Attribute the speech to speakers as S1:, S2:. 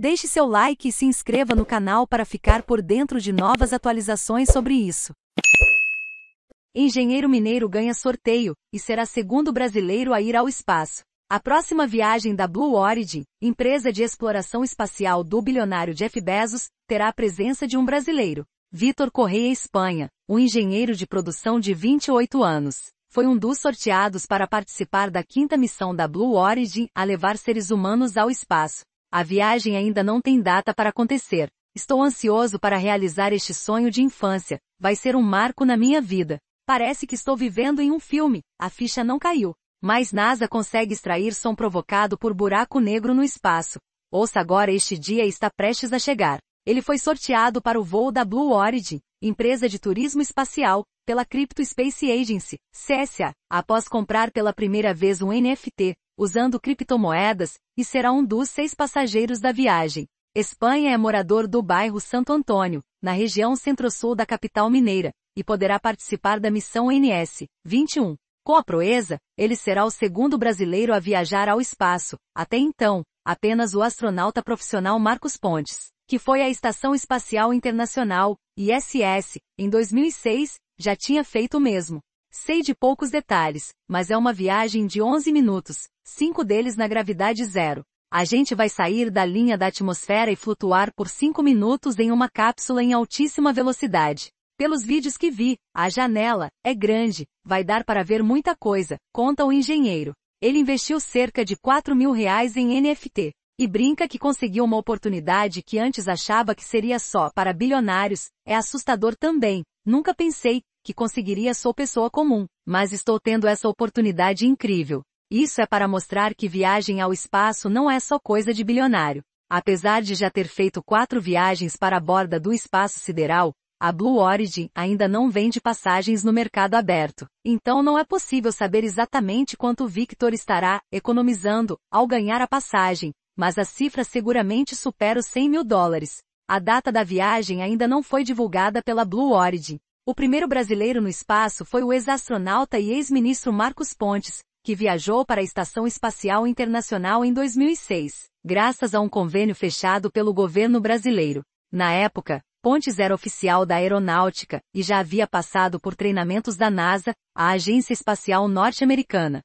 S1: Deixe seu like e se inscreva no canal para ficar por dentro de novas atualizações sobre isso. Engenheiro mineiro ganha sorteio e será segundo brasileiro a ir ao espaço. A próxima viagem da Blue Origin, empresa de exploração espacial do bilionário Jeff Bezos, terá a presença de um brasileiro. Vitor Correia Espanha, um engenheiro de produção de 28 anos, foi um dos sorteados para participar da quinta missão da Blue Origin a levar seres humanos ao espaço. A viagem ainda não tem data para acontecer. Estou ansioso para realizar este sonho de infância. Vai ser um marco na minha vida. Parece que estou vivendo em um filme. A ficha não caiu. Mas NASA consegue extrair som provocado por buraco negro no espaço. Ouça agora este dia está prestes a chegar. Ele foi sorteado para o voo da Blue Origin, empresa de turismo espacial, pela Crypto Space Agency, CSA, após comprar pela primeira vez um NFT, usando criptomoedas, e será um dos seis passageiros da viagem. Espanha é morador do bairro Santo Antônio, na região centro-sul da capital mineira, e poderá participar da missão NS 21. Com a proeza, ele será o segundo brasileiro a viajar ao espaço, até então, apenas o astronauta profissional Marcos Pontes, que foi à Estação Espacial Internacional, ISS, em 2006, já tinha feito o mesmo. Sei de poucos detalhes, mas é uma viagem de 11 minutos, cinco deles na gravidade zero. A gente vai sair da linha da atmosfera e flutuar por 5 minutos em uma cápsula em altíssima velocidade. Pelos vídeos que vi, a janela é grande, vai dar para ver muita coisa, conta o engenheiro. Ele investiu cerca de 4 mil reais em NFT. E brinca que conseguiu uma oportunidade que antes achava que seria só para bilionários, é assustador também. Nunca pensei que conseguiria sou pessoa comum, mas estou tendo essa oportunidade incrível. Isso é para mostrar que viagem ao espaço não é só coisa de bilionário. Apesar de já ter feito quatro viagens para a borda do espaço sideral, a Blue Origin ainda não vende passagens no mercado aberto, então não é possível saber exatamente quanto Victor estará economizando ao ganhar a passagem, mas a cifra seguramente supera os 100 mil dólares. A data da viagem ainda não foi divulgada pela Blue Origin, o primeiro brasileiro no espaço foi o ex-astronauta e ex-ministro Marcos Pontes, que viajou para a Estação Espacial Internacional em 2006, graças a um convênio fechado pelo governo brasileiro. Na época, Pontes era oficial da aeronáutica e já havia passado por treinamentos da NASA, a agência espacial norte-americana.